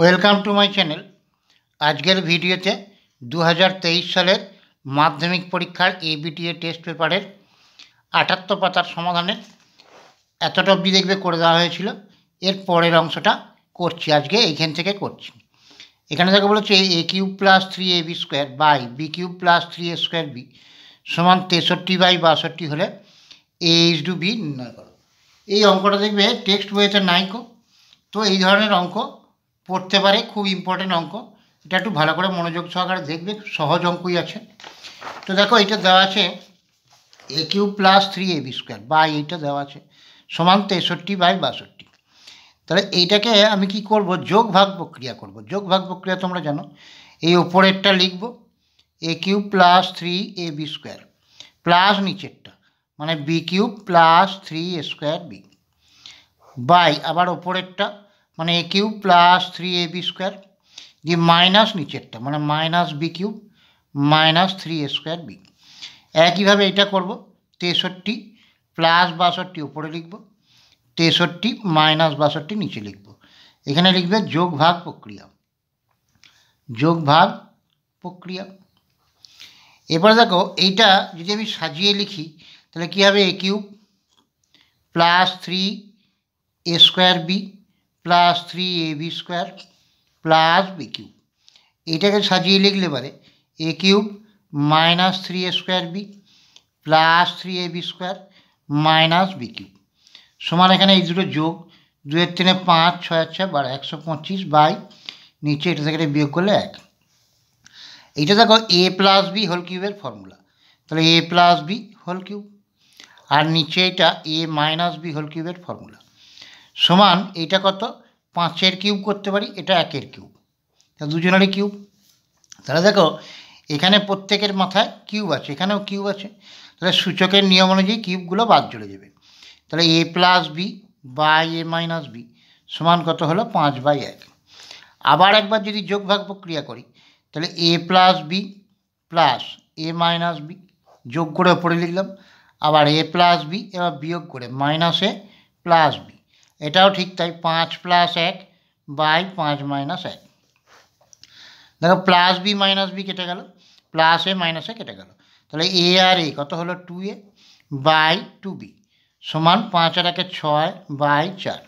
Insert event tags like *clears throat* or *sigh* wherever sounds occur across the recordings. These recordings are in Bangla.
ওয়েলকাম টু মাই চ্যানেল আজকের ভিডিওতে দু সালের মাধ্যমিক পরীক্ষার এ বিটিএ টেস্ট পেপারের আটাত্তর পাতার সমাধানের এতটা অবধি দেখবে করে দেওয়া হয়েছিল এর পরের অংশটা করছি আজকে এইখান থেকে করছি এখানে থেকে বলেছে a cube plus three a b square by b cube plus three a square b সমান তেষট্টি বাই বাষট্টি হলে এ এইচ ডু বি নির্ণয় করো এই অঙ্কটা দেখবে টেক্সট বইয়েতে নাইকো তো এই ধরনের অঙ্ক পড়তে পারে খুব ইম্পর্টেন্ট অঙ্ক এটা একটু ভালো করে মনোযোগ সহকারে দেখবে সহজ অঙ্কই আছে তো দেখো এটা দেওয়া আছে a cube plus three a b square বা এইটা দেওয়া আছে সমান তেষট্টি বাই বাষট্টি তাহলে এইটাকে আমি কি করব যোগ ভাগ প্রক্রিয়া করব যোগ ভাগ প্রক্রিয়া তোমরা জানো এই ওপরেরটা লিখব a cube plus three a b square plus নিচেরটা মানে b cube plus three square b by আবার ওপরেরটা মানে a cube plus three a b square দিয়ে মাইনাস নিচেরটা মানে minus b cube minus three a square b একইভাবে এটা করব তেষট্টি প্লাস বাষট্টি উপরে লিখব তেষট্টি মাইনাস বাষট্টি নিচে লিখব এখানে লিখবে যোগ ভাগ প্রক্রিয়া যোগ ভাগ প্রক্রিয়া এবার দেখো এইটা যদি আমি সাজিয়ে লিখি তাহলে কী হবে a cube plus three a square b plus three a b square plus b cube এটাকে সাজিয়ে লিখলে পারে a cube minus three a square b plus three a b square minus b cube সমান এখানে এই দুটো যোগ দুয়ের তিনে পাঁচ ছয় ছয় বারো একশো পঁচিশ বাই নিচে এটা থেকে বিয়োগ করলে এক এটা দেখো এ প্লাস বি হোল কিউবের ফর্মুলা তাহলে a plus b whole cube আর নিচে এটা এ মাইনাস বি হোল কিউবের ফর্মুলা সমান এইটা কত পাঁচের কিউব করতে পারি এটা একের কিউব তা দুজনেরই কিউব তাহলে দেখো এখানে প্রত্যেকের মাথায় কিউব আছে এখানেও কিউব আছে তাহলে সূচকের নিয়ম অনুযায়ী কিউবগুলো বাদ চলে যাবে তাহলে a plus b by a minus b সমান কত হলো পাঁচ বাই এক আবার একবার যদি যোগ ভাগ প্রক্রিয়া করি তাহলে a plus b plus a minus b যোগ করে ওপরে লিখলাম আবার এ প্লাস বি এবার বিয়োগ করে মাইনাস এ প্লাস বি এটাও ঠিক তাই পাঁচ প্লাস এক বাই পাঁচ মাইনাস এক দেখো প্লাস বি মাইনাস বি কেটে গেল প্লাস এ মাইনাস এ কেটে গেল তাহলে এ আর এ কত হলো two a by two b সমান পাঁচ আর একে ছয় বাই চার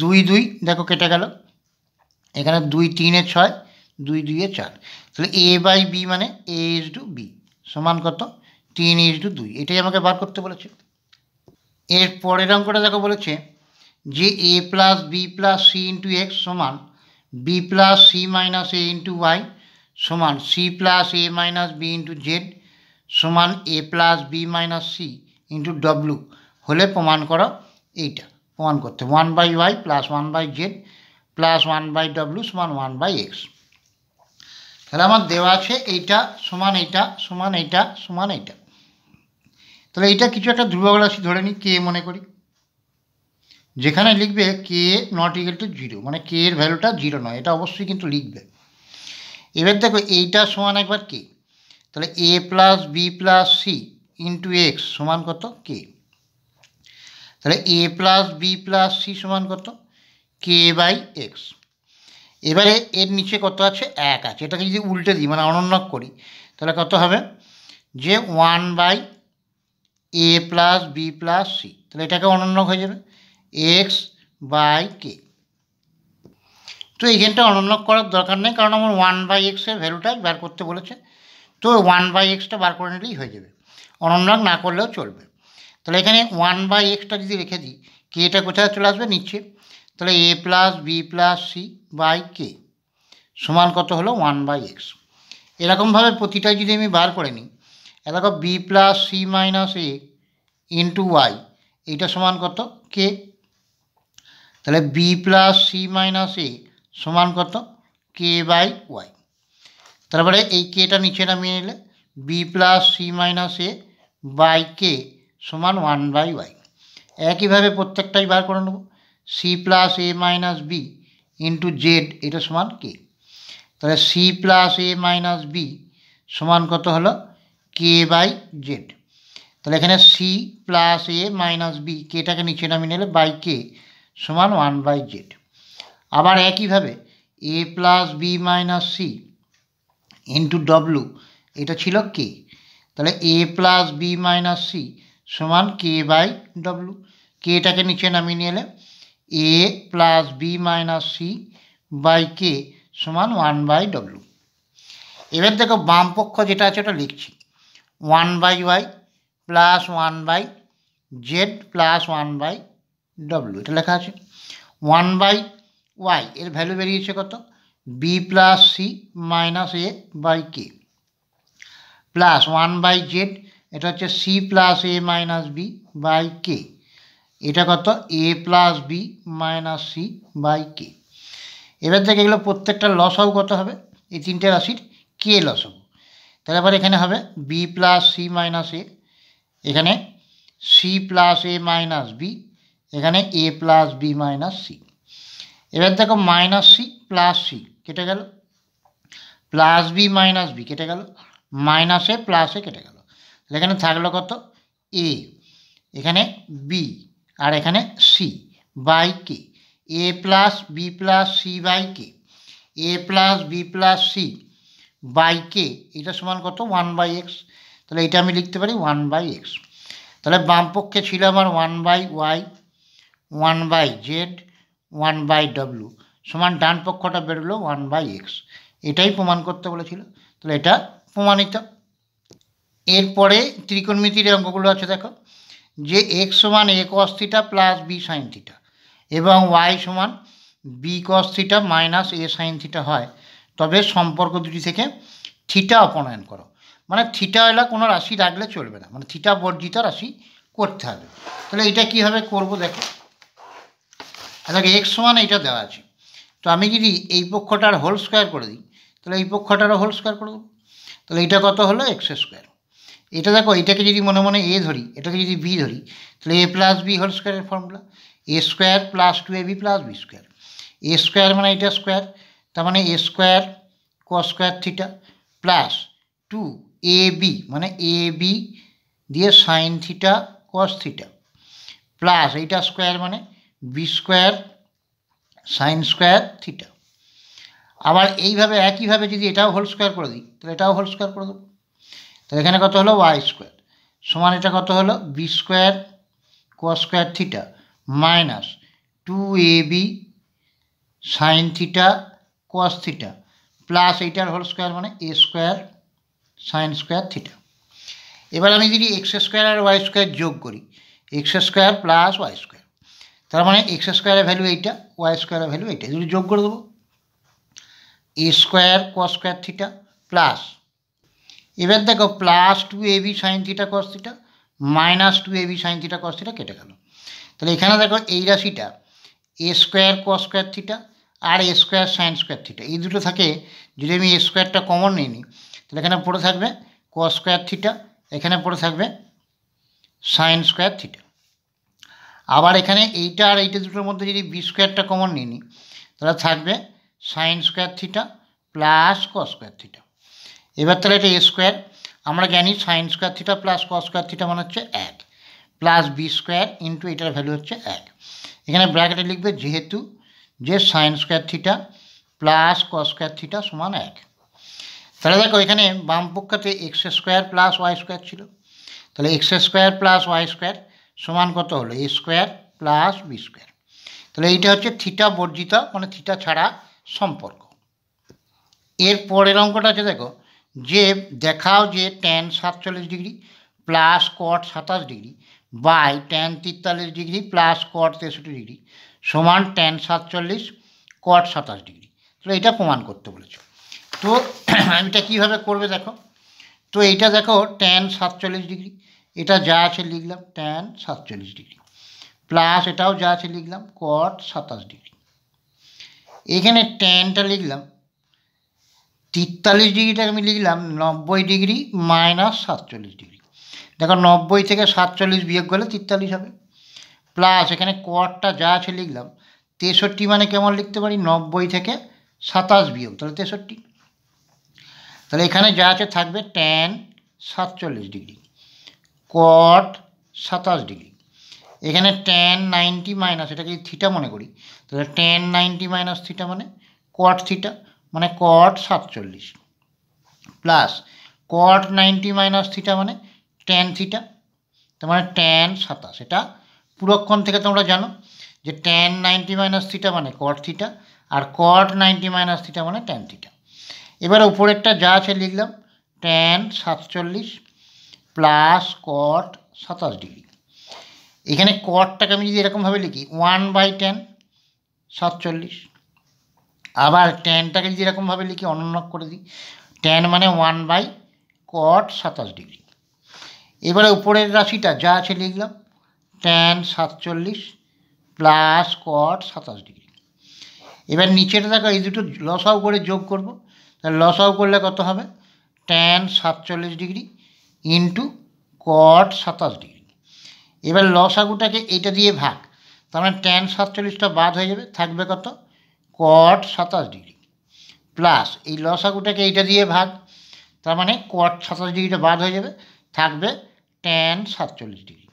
দুই দুই দেখো কেটে গেল এখানে দুই তিনে ছয় দুই দুইয়ে চার তাহলে এ বাই বি মানে এ ইজ টু বি সমান কত তিন ইজ টু দুই এটাই আমাকে বার করতে বলেছে এর পরের অঙ্কটা দেখো বলেছে যে a plus b plus c into x সমান b plus c minus a into y সমান c plus a minus b into z সমান a plus b minus c into ডব্লু হলে প্রমাণ করো এইটা প্রমাণ করতে one by y plus one by z plus one by ডব্লু সমান ওয়ান বাই এক্স তাহলে আমার দেওয়া আছে এইটা সমান এইটা সমান এইটা সমান এইটা তাহলে এইটা কিছু একটা ধ্রুবক রাশি ধরে নিই কে মনে করি যেখানে লিখবে k not equal to zero মানে কে এর ভ্যালুটা জিরো নয় এটা অবশ্যই কিন্তু লিখবে এবার দেখো এইটা সমান একবার কে তাহলে a plus b plus c into x সমান কত কে তাহলে a plus b plus c সমান কত কে বাই এক্স এবারে এর নিচে কত আছে এক আছে এটাকে যদি উল্টে দিই মানে অনন্যক করি তাহলে কত হবে যে one by a plus b plus c তাহলে এটাকে অনন্যক হয়ে যাবে এক্স বাই কে তো এইখানটা অনলক করার দরকার নেই কারণ আমার ওয়ান বাই এক্সের ভ্যালুটা বার করতে বলেছে তো ওয়ান বাই এক্সটা বার করে নিলেই হয়ে যাবে অনলক না করলেও চলবে তাহলে এখানে ওয়ান বাই এক্সটা যদি রেখে দিই কে এটা কোথায় চলে আসবে নিচ্ছে তাহলে a plus b plus c by k সমান কত হলো ওয়ান বাই এক্স এরকমভাবে প্রতিটা যদি আমি বার করে নিই এরকম b plus c minus a into y এইটা সমান কত কে তাহলে b plus c minus a সমান কত কে বাই ওয়াই তারপরে এই কেটা নিচে নামিয়ে নিলে b plus c minus a by k সমান ওয়ান বাই ওয়াই একইভাবে প্রত্যেকটাই বার করে নেব c plus a minus b into z এটা সমান কে তাহলে c plus a minus b সমান কত হলো কে বাই জেড তাহলে এখানে c plus a minus b কেটাকে নিচে নামিয়ে নিলে বাই কে সমান ওয়ান বাই জেড আবার একইভাবে a plus b minus c into ডব্লু এটা ছিল কে তাহলে a plus b minus c সমান কে বাই ডব্লু কেটাকে নিচে নামিয়ে নিয়ে এলে a plus b minus c by k সমান ওয়ান বাই ডব্লু এবার দেখো বাম পক্ষ যেটা আছে ওটা লিখছি one by y plus one by z plus one by ডব্লিউ এটা লেখা আছে ওয়ান বাই ওয়াই এর ভ্যালু বেরিয়েছে কত b plus c minus a by k plus one by z এটা হচ্ছে c plus a minus b by k এটা কত a plus b minus c by k এবার থেকে এগুলো প্রত্যেকটা লসও কত হবে এই তিনটে রাশির কে লসও তাহলে আবার এখানে হবে b plus c minus a এখানে c plus a minus b এখানে a plus b minus c এবার দেখো মাইনাস সি প্লাস সি কেটে গেল প্লাস বি মাইনাস বি কেটে গেল মাইনাস এ প্লাস এ কেটে গেল এখানে থাকলো কত এ এখানে বি আর এখানে c by k a plus b plus c by k a plus b plus c by k এটা সমান কত ওয়ান বাই এক্স তাহলে এটা আমি লিখতে পারি ওয়ান বাই এক্স তাহলে বামপক্ষে ছিল আমার one by y one by z one by ডব্লু সমান ডান পক্ষটা বেরোলো ওয়ান বাই এক্স এটাই প্রমাণ করতে বলেছিল তাহলে এটা প্রমাণিত এরপরে ত্রিকোণমিতির অঙ্কগুলো আছে দেখো যে এক্স সমান a cos theta plus b sin theta এবং ওয়াই সমান b cos theta minus a sin theta হয় তবে সম্পর্ক দুটি থেকে থিটা অপনয়ন করো মানে থিটা এলা কোনো রাশি রাখলে চলবে না মানে থিটা বর্জিত রাশি করতে হবে তাহলে এটা কীভাবে করবো দেখো আচ্ছা এক্স সমান এইটা দেওয়া আছে তো আমি যদি এই পক্ষটার হোল স্কোয়ার করে দিই তাহলে এই পক্ষটারও হোল স্কোয়ার করে দেবো তাহলে এটা কত হলো এক্স স্কোয়ার এটা দেখো এটাকে যদি মনে মনে এ ধরি এটাকে যদি বি ধরি তাহলে এ প্লাস বি হোল স্কোয়ারের formula a square plus two a b plus b square a square মানে এটা স্কোয়ার তার মানে a square cos square theta plus two a b মানে এ বি দিয়ে sin theta cos theta plus এইটা স্কোয়ার মানে b square sin square theta আবার এইভাবে একইভাবে যদি এটাও হোল স্কোয়ার করে দিই তাহলে এটাও হোল স্কোয়ার করে দেবো তাহলে এখানে কত হলো ওয়াই স্কোয়ার সমান এটা কত হলো b square cos square theta minus two a b sin theta cos theta plus এইটার হোল স্কোয়ার মানে a square sin square theta এবার আমি যদি এক্স স্কোয়ার আর ওয়াই স্কোয়ার যোগ করি x square plus y square তার মানে এক্স স্কোয়ারের ভ্যালু এইটা ওয়াই স্কোয়ারের ভ্যালু এইটা দুটো যোগ করে দেবো a square cos square theta plus এবার দেখো plus two a b sin theta cos theta minus two a b sin theta cos theta কেটে গেল তাহলে এখানে দেখো এই রাশিটা a square cos square theta আর a square sin square theta এই দুটো থাকে যদি আমি এ স্কোয়ারটা কমন নিই নিই তাহলে এখানে পড়ে থাকবে ক স্কোয়ার থিটা এখানে পড়ে থাকবে সাইন স্কোয়ার থিটা আবার এখানে এইটা আর এইটা দুটোর মধ্যে যদি বি স্কোয়ারটা কমন নিয়ে নিই তাহলে থাকবে sin square theta plus cos square theta এবার তাহলে এটা এ স্কোয়ার আমরা জানি sin square theta plus cos square theta মানে হচ্ছে এক প্লাস বি স্কোয়ার ইন্টু এটার ভ্যালু হচ্ছে এক এখানে ব্র্যাকেটে লিখবে যেহেতু যে sin square theta plus cos square theta সমান এক তাহলে দেখো এখানে বাম পক্ষতে x square plus y square ছিল তাহলে x square plus y square সমান কত হলো এ স্কোয়ার প্লাস বি স্কোয়ার তাহলে এইটা হচ্ছে থিটা বর্জিত মানে থিটা ছাড়া সম্পর্ক এর পরের অঙ্কটা আছে দেখো যে দেখাও যে ট্যান সাতচল্লিশ ডিগ্রি প্লাস কট সাতাশ ডিগ্রি বাই ট্যান তেতাল্লিশ ডিগ্রি প্লাস কট তেষট্টি ডিগ্রি সমান ট্যান সাতচল্লিশ কট সাতাশ ডিগ্রি তাহলে এটা প্রমাণ করতে বলেছো তো *clears throat* এটা কীভাবে করবে দেখো তো এইটা দেখো ট্যান সাতচল্লিশ ডিগ্রি এটা যা আছে লিখলাম ট্যান সাতচল্লিশ ডিগ্রি প্লাস এটাও যা আছে লিখলাম কট সাতাশ ডিগ্রি এখানে ট্যানটা লিখলাম তেতাল্লিশ ডিগ্রিটা আমি লিখলাম নব্বই ডিগ্রি মাইনাস সাতচল্লিশ ডিগ্রি দেখো নব্বই থেকে সাতচল্লিশ বিয়োগ করলে তিরতাল্লিশ হবে প্লাস এখানে কটটা যা আছে লিখলাম তেষট্টি মানে কেমন লিখতে পারি নব্বই থেকে সাতাশ বিয়োগ তাহলে তেষট্টি তাহলে এখানে যা আছে থাকবে ট্যান সাতচল্লিশ ডিগ্রি কট সাতাশ ডিগ্রি এখানে টেন নাইনটি মাইনাস এটাকে যদি থিটা মনে করি তাহলে টেন নাইনটি মাইনাস থিটা মানে কট থিটা মানে কট সাতচল্লিশ plus cot ninety minus theta মানে টেন থিটা তার মানে টেন সাতাশ এটা পুরক্ষণ থেকে তোমরা জানো যে টেন নাইনটি মাইনাস থিটা মানে কট থিটা আর কট নাইনটি মাইনাস থিটা মানে টেন থিটা এবার উপরেরটা যা আছে লিখলাম টেন সাতচল্লিশ প্লাস কট সাতাশ ডিগ্রি এখানে কটটাকে আমি যদি এরকমভাবে লিখি ওয়ান বাই টেন সাতচল্লিশ আবার টেনটাকে যদি এরকমভাবে লিখি অনন্য করে দিই টেন মানে ওয়ান বাই কট সাতাশ ডিগ্রি এবারে উপরের রাশিটা যা আছে লিখলাম টেন সাতচল্লিশ প্লাস কট সাতাশ ডিগ্রি এবার নিচেটা দেখো এই দুটো লসাও করে যোগ করব তাহলে লসাও করলে কত হবে টেন সাতচল্লিশ ডিগ্রি ইন্টু কট সাতাশ ডিগ্রি এবার লসাগুটাকে এইটা দিয়ে ভাগ তার মানে ট্যান সাতচল্লিশটা বাদ হয়ে যাবে থাকবে কত কট সাতাশ ডিগ্রি প্লাস এই লসাগুটাকে এইটা দিয়ে ভাগ তার মানে কট সাতাশ ডিগ্রিটা বাদ হয়ে যাবে থাকবে ট্যান সাতচল্লিশ ডিগ্রি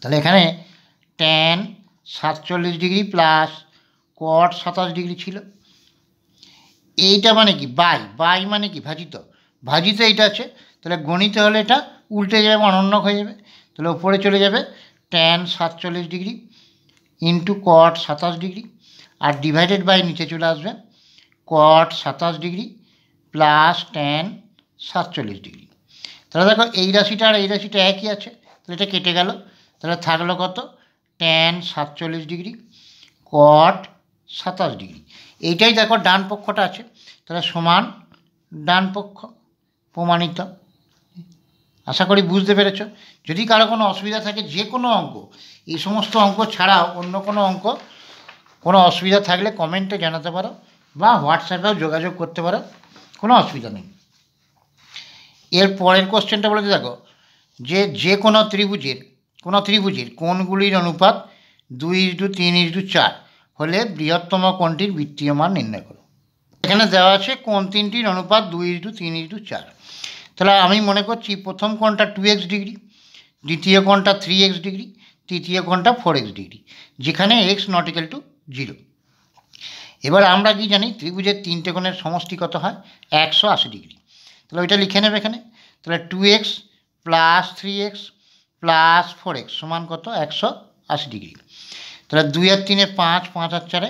তাহলে এখানে ট্যান সাতচল্লিশ ডিগ্রি প্লাস কট সাতাশ ডিগ্রি ছিল এইটা মানে কি বাই বাই মানে কি ভাজিত ভাজিত এইটা আছে তাহলে গণিতে হলে এটা উল্টে যাবে অনন্য হয়ে যাবে তাহলে ওপরে চলে যাবে ট্যান সাতচল্লিশ ডিগ্রি ইন্টু কট সাতাশ ডিগ্রি আর ডিভাইডেড বাই নিচে চলে আসবে কট সাতাশ ডিগ্রি প্লাস ট্যান সাতচল্লিশ ডিগ্রি তাহলে দেখো এই রাশিটা আর এই রাশিটা একই আছে তাহলে এটা কেটে গেল তাহলে থাকলো কত ট্যান সাতচল্লিশ ডিগ্রি কট সাতাশ ডিগ্রি এইটাই দেখো ডান পক্ষটা আছে তাহলে সমান ডান পক্ষ প্রমাণিত আশা করি বুঝতে পেরেছ যদি কারো কোনো অসুবিধা থাকে যে কোনো অঙ্ক এই সমস্ত অঙ্ক ছাড়াও অন্য কোনো অঙ্ক কোনো অসুবিধা থাকলে কমেন্টে জানাতে পারো বা হোয়াটসঅ্যাপেও যোগাযোগ করতে পারো কোনো অসুবিধা নেই এর পরের কোশ্চেনটা বলেছে দেখো যে যে কোনো ত্রিভুজের কোনো ত্রিভুজের কোনগুলির অনুপাত দুই ইন্টু তিন ইন্টু চার হলে বৃহত্তম কোনটির বৃত্তীয় মান নির্ণয় করো এখানে দেওয়া আছে কোন তিনটির অনুপাত দুই ইন্টু তিন ইন্টু চার তাহলে আমি মনে করছি প্রথম কোণটা টু এক্স ডিগ্রি দ্বিতীয় কোণটা থ্রি এক্স ডিগ্রি তৃতীয় কোণটা ফোর এক্স ডিগ্রি যেখানে x not equal to zero এবার আমরা কি জানি ত্রিভুজের তিনটে কোণের সমষ্টি কত হয় একশো আশি ডিগ্রি তাহলে ওইটা লিখে নেবে এখানে তাহলে two x plus three x plus four x সমান কত একশো আশি ডিগ্রি তাহলে দুই আর তিনে পাঁচ পাঁচ আর চারে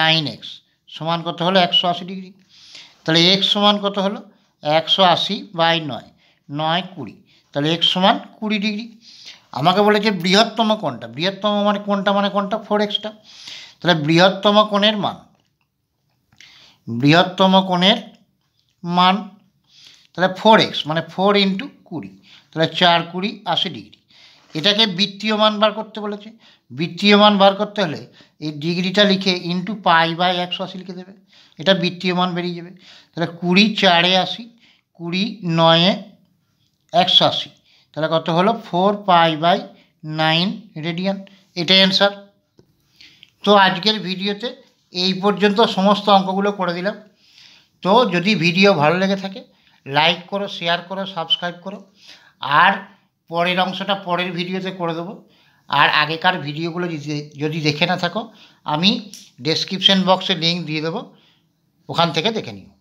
নাইন এক্স সমান কত হলো একশো আশি ডিগ্রি তাহলে এক্স সমান কত হলো একশো আশি বাই নয় নয় কুড়ি তাহলে এক্স সমান কুড়ি ডিগ্রি আমাকে বলেছে বৃহত্তম কোনটা বৃহত্তম মানে কোনটা মানে কোনটা ফোর এক্সটা তাহলে বৃহত্তম কোণের মান বৃহত্তম কোণের মান তাহলে ফোর এক্স মানে ফোর ইন্টু কুড়ি তাহলে চার কুড়ি আশি ডিগ্রি এটাকে বৃত্তীয় মান বার করতে বলেছে বৃত্তীয় মান বার করতে হলে এই ডিগ্রিটা লিখে ইন্টু পাই বাই একশো আশি লিখে দেবে এটা বৃত্তীয় মান বেরিয়ে যাবে তাহলে কুড়ি চারে আশি কুড়ি নয়ে একশো আশি তাহলে কত হলো four pi by nine radian এটাই অ্যান্সার তো আজকের ভিডিওতে এই পর্যন্ত সমস্ত অঙ্কগুলো করে দিলাম তো যদি ভিডিও ভালো লেগে থাকে লাইক করো শেয়ার করো সাবস্ক্রাইব করো আর পরের অংশটা পরের ভিডিওতে করে দেবো আর আগেকার ভিডিওগুলো যদি দেখে না থাকো আমি ডেসক্রিপশান বক্সে লিঙ্ক দিয়ে দেবো ওখান থেকে দেখে নিও